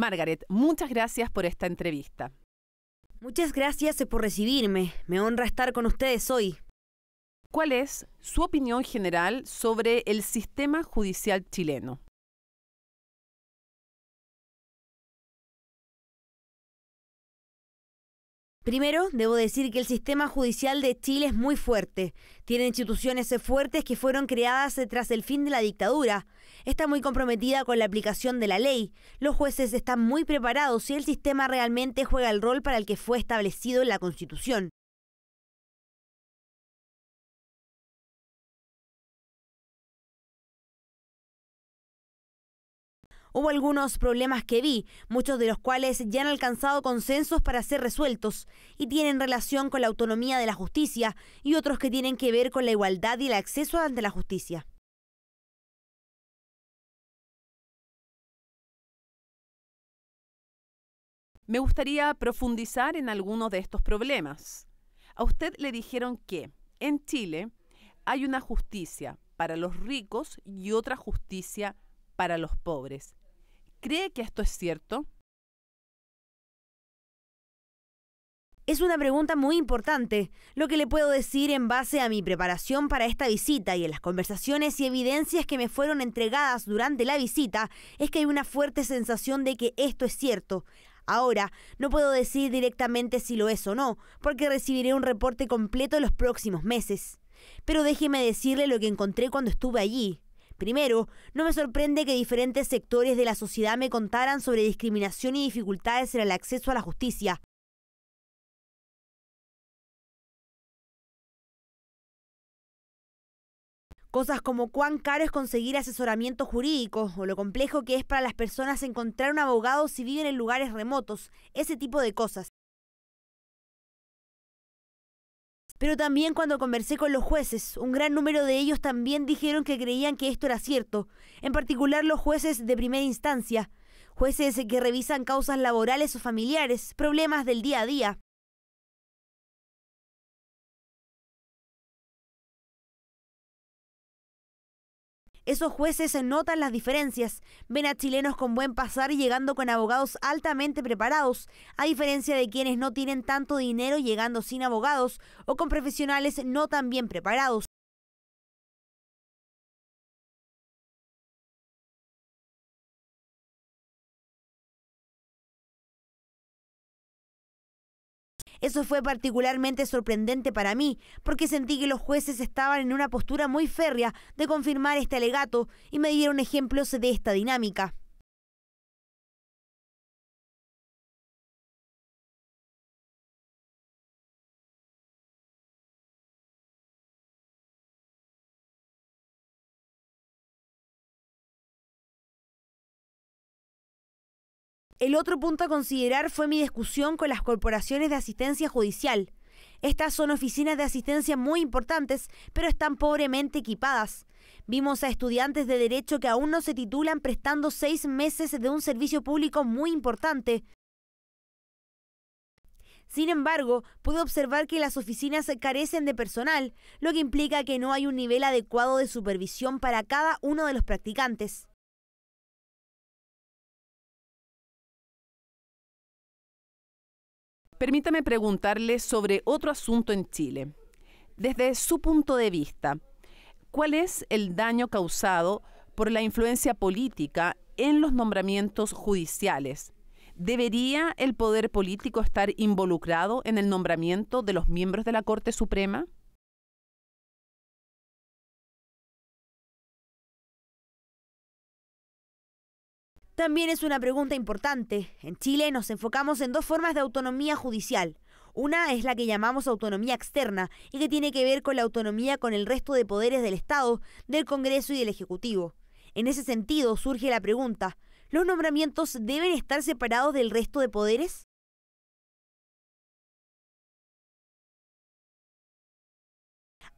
Margaret, muchas gracias por esta entrevista. Muchas gracias eh, por recibirme. Me honra estar con ustedes hoy. ¿Cuál es su opinión general sobre el sistema judicial chileno? Primero, debo decir que el sistema judicial de Chile es muy fuerte. Tiene instituciones fuertes que fueron creadas tras el fin de la dictadura. Está muy comprometida con la aplicación de la ley. Los jueces están muy preparados Si el sistema realmente juega el rol para el que fue establecido en la Constitución. Hubo algunos problemas que vi, muchos de los cuales ya han alcanzado consensos para ser resueltos y tienen relación con la autonomía de la justicia y otros que tienen que ver con la igualdad y el acceso ante la justicia. Me gustaría profundizar en algunos de estos problemas. A usted le dijeron que en Chile hay una justicia para los ricos y otra justicia para los pobres. ¿Cree que esto es cierto? Es una pregunta muy importante. Lo que le puedo decir en base a mi preparación para esta visita y en las conversaciones y evidencias que me fueron entregadas durante la visita es que hay una fuerte sensación de que esto es cierto. Ahora, no puedo decir directamente si lo es o no, porque recibiré un reporte completo en los próximos meses. Pero déjeme decirle lo que encontré cuando estuve allí. Primero, no me sorprende que diferentes sectores de la sociedad me contaran sobre discriminación y dificultades en el acceso a la justicia. Cosas como cuán caro es conseguir asesoramiento jurídico o lo complejo que es para las personas encontrar un abogado si viven en lugares remotos, ese tipo de cosas. Pero también cuando conversé con los jueces, un gran número de ellos también dijeron que creían que esto era cierto, en particular los jueces de primera instancia, jueces que revisan causas laborales o familiares, problemas del día a día. Esos jueces notan las diferencias, ven a chilenos con buen pasar llegando con abogados altamente preparados, a diferencia de quienes no tienen tanto dinero llegando sin abogados o con profesionales no tan bien preparados. Eso fue particularmente sorprendente para mí, porque sentí que los jueces estaban en una postura muy férrea de confirmar este alegato y me dieron ejemplos de esta dinámica. El otro punto a considerar fue mi discusión con las corporaciones de asistencia judicial. Estas son oficinas de asistencia muy importantes, pero están pobremente equipadas. Vimos a estudiantes de derecho que aún no se titulan prestando seis meses de un servicio público muy importante. Sin embargo, pude observar que las oficinas carecen de personal, lo que implica que no hay un nivel adecuado de supervisión para cada uno de los practicantes. Permítame preguntarle sobre otro asunto en Chile. Desde su punto de vista, ¿cuál es el daño causado por la influencia política en los nombramientos judiciales? ¿Debería el poder político estar involucrado en el nombramiento de los miembros de la Corte Suprema? También es una pregunta importante. En Chile nos enfocamos en dos formas de autonomía judicial. Una es la que llamamos autonomía externa y que tiene que ver con la autonomía con el resto de poderes del Estado, del Congreso y del Ejecutivo. En ese sentido surge la pregunta, ¿los nombramientos deben estar separados del resto de poderes?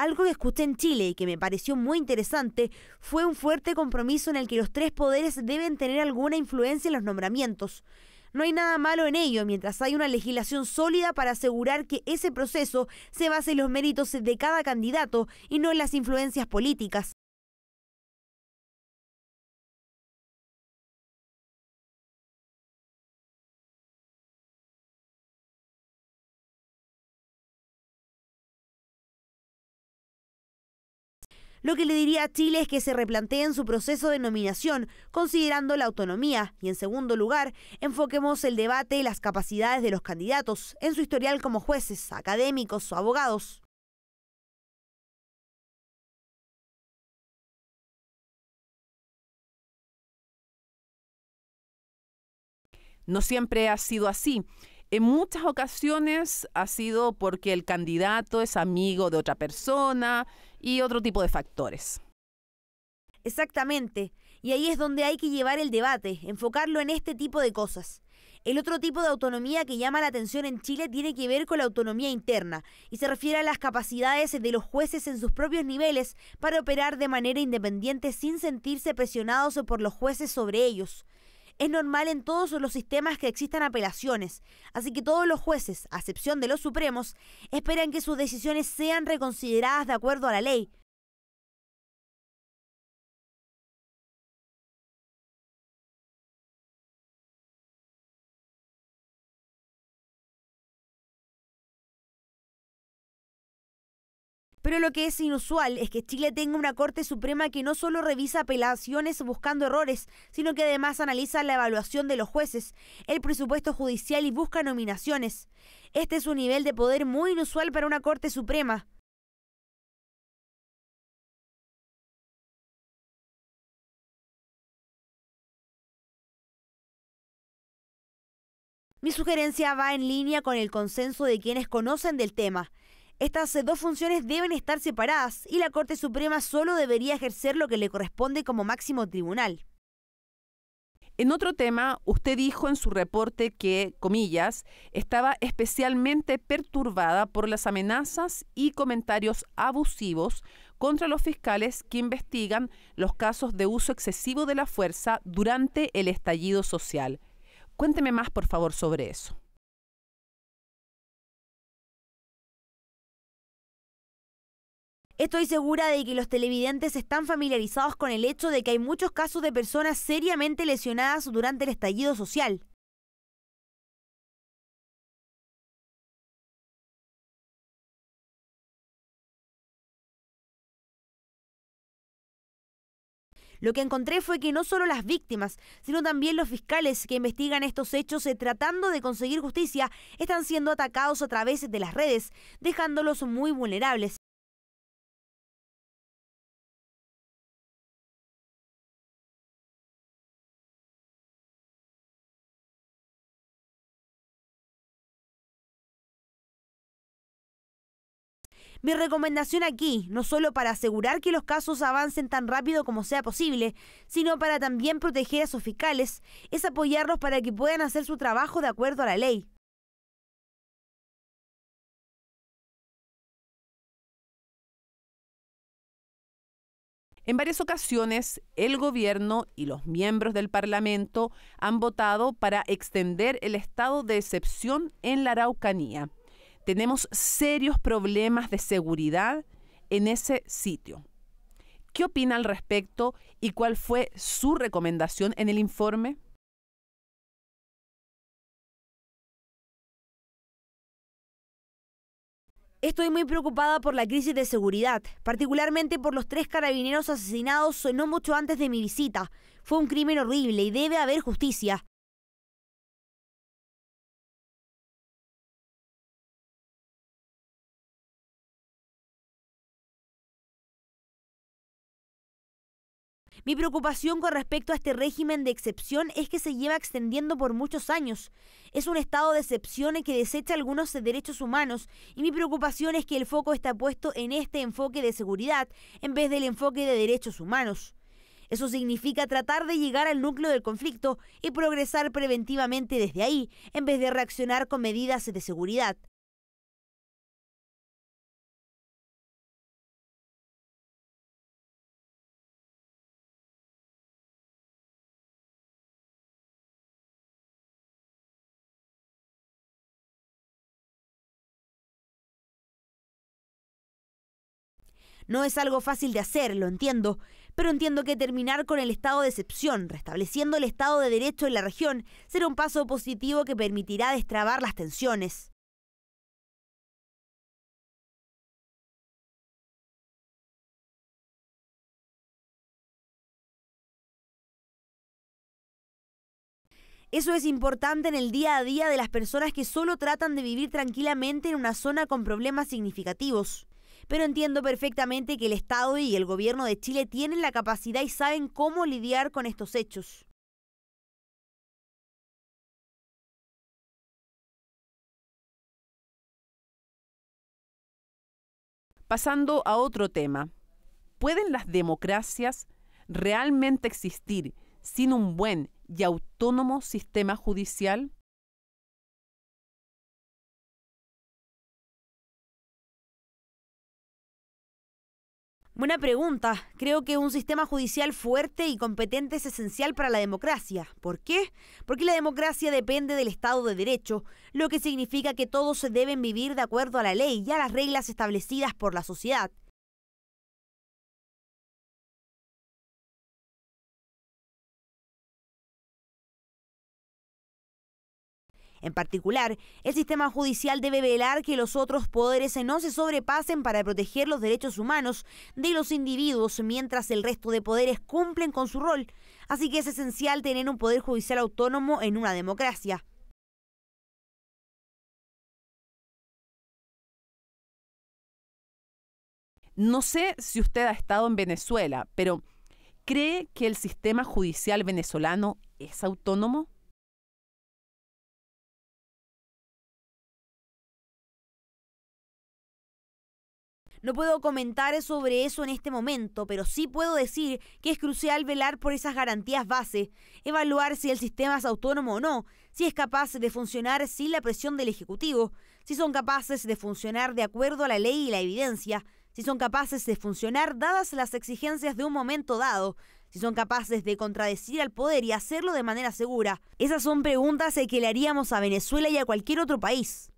Algo que escuché en Chile y que me pareció muy interesante fue un fuerte compromiso en el que los tres poderes deben tener alguna influencia en los nombramientos. No hay nada malo en ello mientras hay una legislación sólida para asegurar que ese proceso se base en los méritos de cada candidato y no en las influencias políticas. Lo que le diría a Chile es que se replanteen su proceso de nominación, considerando la autonomía, y en segundo lugar, enfoquemos el debate y las capacidades de los candidatos en su historial como jueces, académicos o abogados. No siempre ha sido así. En muchas ocasiones ha sido porque el candidato es amigo de otra persona y otro tipo de factores. Exactamente, y ahí es donde hay que llevar el debate, enfocarlo en este tipo de cosas. El otro tipo de autonomía que llama la atención en Chile tiene que ver con la autonomía interna y se refiere a las capacidades de los jueces en sus propios niveles para operar de manera independiente sin sentirse presionados por los jueces sobre ellos es normal en todos los sistemas que existan apelaciones, así que todos los jueces, a excepción de los supremos, esperan que sus decisiones sean reconsideradas de acuerdo a la ley, Pero lo que es inusual es que Chile tenga una Corte Suprema que no solo revisa apelaciones buscando errores, sino que además analiza la evaluación de los jueces, el presupuesto judicial y busca nominaciones. Este es un nivel de poder muy inusual para una Corte Suprema. Mi sugerencia va en línea con el consenso de quienes conocen del tema. Estas eh, dos funciones deben estar separadas y la Corte Suprema solo debería ejercer lo que le corresponde como máximo tribunal. En otro tema, usted dijo en su reporte que, comillas, estaba especialmente perturbada por las amenazas y comentarios abusivos contra los fiscales que investigan los casos de uso excesivo de la fuerza durante el estallido social. Cuénteme más, por favor, sobre eso. Estoy segura de que los televidentes están familiarizados con el hecho de que hay muchos casos de personas seriamente lesionadas durante el estallido social. Lo que encontré fue que no solo las víctimas, sino también los fiscales que investigan estos hechos eh, tratando de conseguir justicia están siendo atacados a través de las redes, dejándolos muy vulnerables. Mi recomendación aquí, no solo para asegurar que los casos avancen tan rápido como sea posible, sino para también proteger a sus fiscales, es apoyarlos para que puedan hacer su trabajo de acuerdo a la ley. En varias ocasiones, el gobierno y los miembros del Parlamento han votado para extender el estado de excepción en la Araucanía tenemos serios problemas de seguridad en ese sitio. ¿Qué opina al respecto y cuál fue su recomendación en el informe? Estoy muy preocupada por la crisis de seguridad, particularmente por los tres carabineros asesinados no mucho antes de mi visita. Fue un crimen horrible y debe haber justicia. Mi preocupación con respecto a este régimen de excepción es que se lleva extendiendo por muchos años. Es un estado de excepción en que desecha algunos derechos humanos y mi preocupación es que el foco está puesto en este enfoque de seguridad en vez del enfoque de derechos humanos. Eso significa tratar de llegar al núcleo del conflicto y progresar preventivamente desde ahí, en vez de reaccionar con medidas de seguridad. No es algo fácil de hacer, lo entiendo, pero entiendo que terminar con el estado de excepción, restableciendo el estado de derecho en la región, será un paso positivo que permitirá destrabar las tensiones. Eso es importante en el día a día de las personas que solo tratan de vivir tranquilamente en una zona con problemas significativos pero entiendo perfectamente que el Estado y el gobierno de Chile tienen la capacidad y saben cómo lidiar con estos hechos. Pasando a otro tema, ¿pueden las democracias realmente existir sin un buen y autónomo sistema judicial? Buena pregunta. Creo que un sistema judicial fuerte y competente es esencial para la democracia. ¿Por qué? Porque la democracia depende del Estado de Derecho, lo que significa que todos deben vivir de acuerdo a la ley y a las reglas establecidas por la sociedad. En particular, el sistema judicial debe velar que los otros poderes no se sobrepasen para proteger los derechos humanos de los individuos mientras el resto de poderes cumplen con su rol. Así que es esencial tener un poder judicial autónomo en una democracia. No sé si usted ha estado en Venezuela, pero ¿cree que el sistema judicial venezolano es autónomo? No puedo comentar sobre eso en este momento, pero sí puedo decir que es crucial velar por esas garantías base, evaluar si el sistema es autónomo o no, si es capaz de funcionar sin la presión del Ejecutivo, si son capaces de funcionar de acuerdo a la ley y la evidencia, si son capaces de funcionar dadas las exigencias de un momento dado, si son capaces de contradecir al poder y hacerlo de manera segura. Esas son preguntas que le haríamos a Venezuela y a cualquier otro país.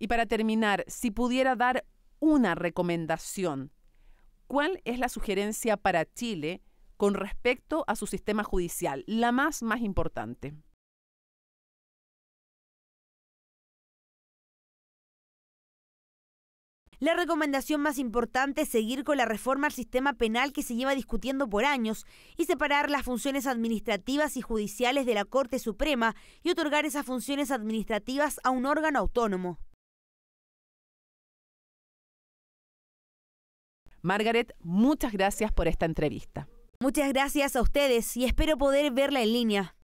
Y para terminar, si pudiera dar una recomendación, ¿cuál es la sugerencia para Chile con respecto a su sistema judicial, la más más importante? La recomendación más importante es seguir con la reforma al sistema penal que se lleva discutiendo por años y separar las funciones administrativas y judiciales de la Corte Suprema y otorgar esas funciones administrativas a un órgano autónomo. Margaret, muchas gracias por esta entrevista. Muchas gracias a ustedes y espero poder verla en línea.